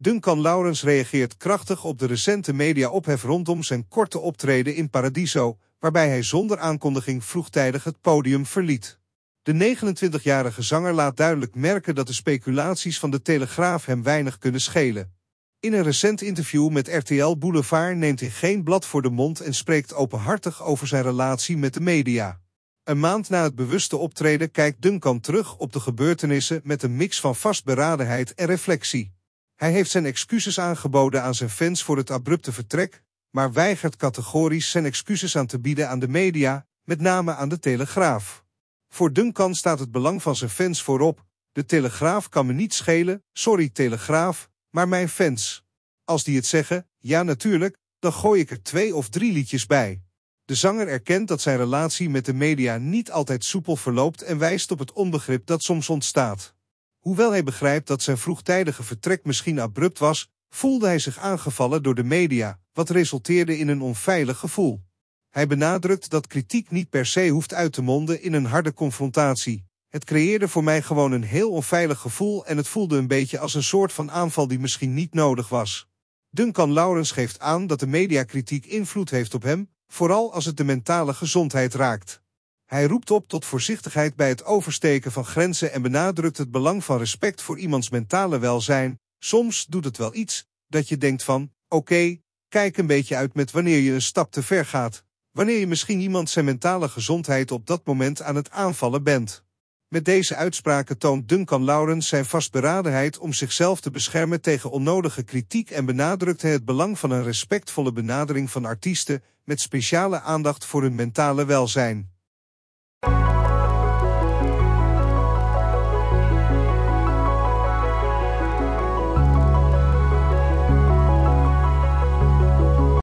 Duncan Laurens reageert krachtig op de recente mediaophef rondom zijn korte optreden in Paradiso, waarbij hij zonder aankondiging vroegtijdig het podium verliet. De 29-jarige zanger laat duidelijk merken dat de speculaties van de Telegraaf hem weinig kunnen schelen. In een recent interview met RTL Boulevard neemt hij geen blad voor de mond en spreekt openhartig over zijn relatie met de media. Een maand na het bewuste optreden kijkt Duncan terug op de gebeurtenissen met een mix van vastberadenheid en reflectie. Hij heeft zijn excuses aangeboden aan zijn fans voor het abrupte vertrek, maar weigert categorisch zijn excuses aan te bieden aan de media, met name aan de Telegraaf. Voor Duncan staat het belang van zijn fans voorop. De Telegraaf kan me niet schelen, sorry Telegraaf, maar mijn fans. Als die het zeggen, ja natuurlijk, dan gooi ik er twee of drie liedjes bij. De zanger erkent dat zijn relatie met de media niet altijd soepel verloopt en wijst op het onbegrip dat soms ontstaat. Hoewel hij begrijpt dat zijn vroegtijdige vertrek misschien abrupt was, voelde hij zich aangevallen door de media, wat resulteerde in een onveilig gevoel. Hij benadrukt dat kritiek niet per se hoeft uit te monden in een harde confrontatie. Het creëerde voor mij gewoon een heel onveilig gevoel en het voelde een beetje als een soort van aanval die misschien niet nodig was. Duncan Lawrence geeft aan dat de mediakritiek invloed heeft op hem, vooral als het de mentale gezondheid raakt. Hij roept op tot voorzichtigheid bij het oversteken van grenzen en benadrukt het belang van respect voor iemands mentale welzijn. Soms doet het wel iets dat je denkt van, oké, kijk een beetje uit met wanneer je een stap te ver gaat. Wanneer je misschien iemand zijn mentale gezondheid op dat moment aan het aanvallen bent. Met deze uitspraken toont Duncan Laurens zijn vastberadenheid om zichzelf te beschermen tegen onnodige kritiek en benadrukt hij het belang van een respectvolle benadering van artiesten met speciale aandacht voor hun mentale welzijn.